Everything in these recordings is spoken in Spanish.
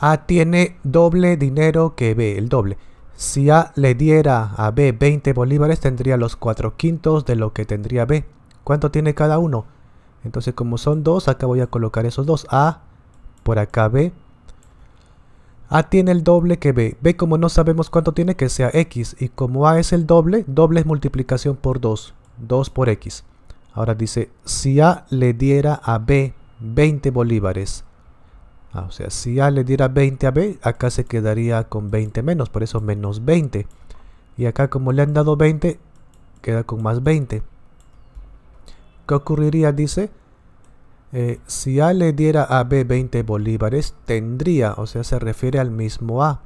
A tiene doble dinero que B, el doble. Si A le diera a B 20 bolívares, tendría los 4 quintos de lo que tendría B. ¿Cuánto tiene cada uno? Entonces, como son dos, acá voy a colocar esos dos. A por acá B. A tiene el doble que B. B como no sabemos cuánto tiene que sea X. Y como A es el doble, doble es multiplicación por 2. 2 por X. Ahora dice, si A le diera a B 20 bolívares, Ah, o sea, si A le diera 20 a B, acá se quedaría con 20 menos, por eso menos 20. Y acá como le han dado 20, queda con más 20. ¿Qué ocurriría? Dice, eh, si A le diera a B 20 bolívares, tendría, o sea, se refiere al mismo A.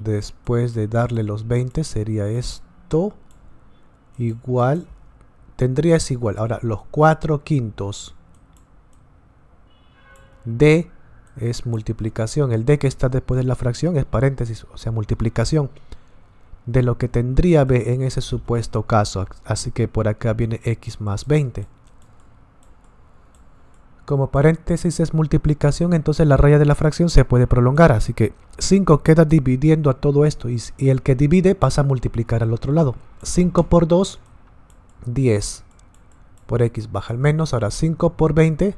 Después de darle los 20 sería esto igual, tendría es igual. Ahora, los 4 quintos de es multiplicación. El D que está después de la fracción es paréntesis, o sea, multiplicación de lo que tendría B en ese supuesto caso. Así que por acá viene X más 20. Como paréntesis es multiplicación, entonces la raya de la fracción se puede prolongar. Así que 5 queda dividiendo a todo esto y, el que divide pasa a multiplicar al otro lado. 5 por 2, 10. Por X baja al menos, ahora 5 por 20,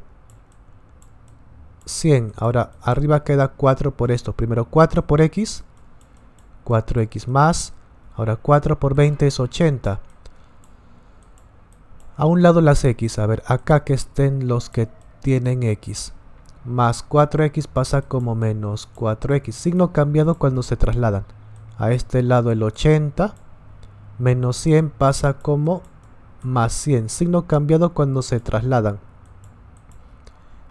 100. Ahora arriba queda 4 por esto. Primero 4 por x. 4x más. Ahora 4 por 20 es 80. A un lado las x. A ver, acá que estén los que tienen x. Más 4x pasa como menos 4x. Signo cambiado cuando se trasladan. A este lado el 80. Menos 100 pasa como más 100. Signo cambiado cuando se trasladan.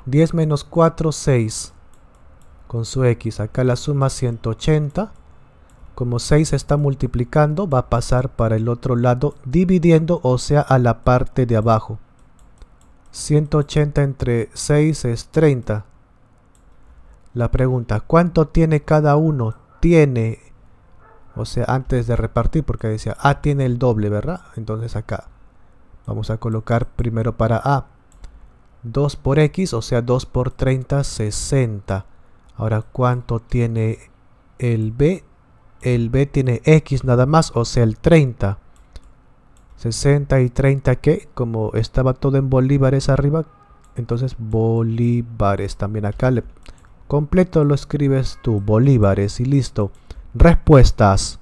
10 menos 4, 6. Con su x, acá la suma 180. Como 6 está multiplicando, va a pasar para el otro lado, dividiendo, o sea, a la parte de abajo. 180 entre 6 es 30. La pregunta, ¿cuánto tiene cada uno? Tiene, o sea, antes de repartir, porque decía A tiene el doble, ¿verdad? Entonces acá vamos a colocar primero para A. 2 por x, o sea 2 por 30, 60. Ahora, ¿cuánto tiene el b? El b tiene x nada más, o sea el 30. 60 y 30 que, como estaba todo en bolívares arriba, entonces bolívares también acá. Le completo lo escribes tú, bolívares y listo. Respuestas.